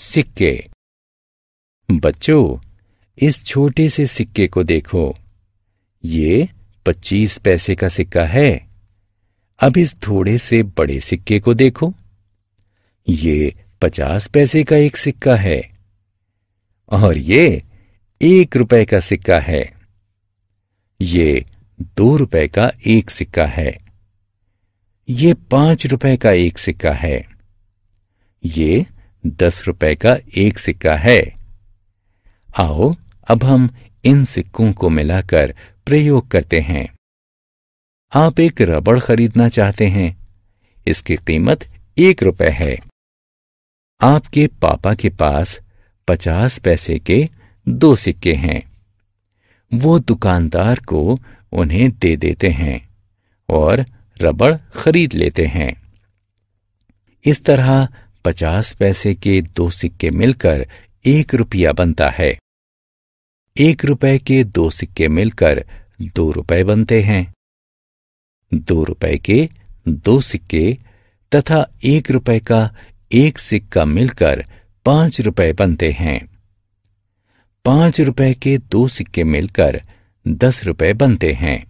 सिक्के बच्चों इस छोटे से सिक्के को देखो ये पच्चीस पैसे का सिक्का है अब इस थोड़े से बड़े सिक्के को देखो ये पचास पैसे का एक सिक्का है और ये एक रुपए का सिक्का है ये दो रुपए का एक सिक्का है ये पांच रुपए का एक सिक्का है ये दस रुपए का एक सिक्का है आओ अब हम इन सिक्कों को मिलाकर प्रयोग करते हैं आप एक रबड़ खरीदना चाहते हैं इसकी कीमत एक रुपए है आपके पापा के पास पचास पैसे के दो सिक्के हैं वो दुकानदार को उन्हें दे देते हैं और रबड़ खरीद लेते हैं इस तरह पचास पैसे के दो सिक्के मिलकर एक रुपया बनता है एक रुपए के दो सिक्के मिलकर दो रुपए बनते हैं दो रुपए के दो सिक्के तथा एक रुपए का एक सिक्का मिलकर पांच रुपए बनते हैं पांच रुपए के दो सिक्के मिलकर दस रुपए बनते हैं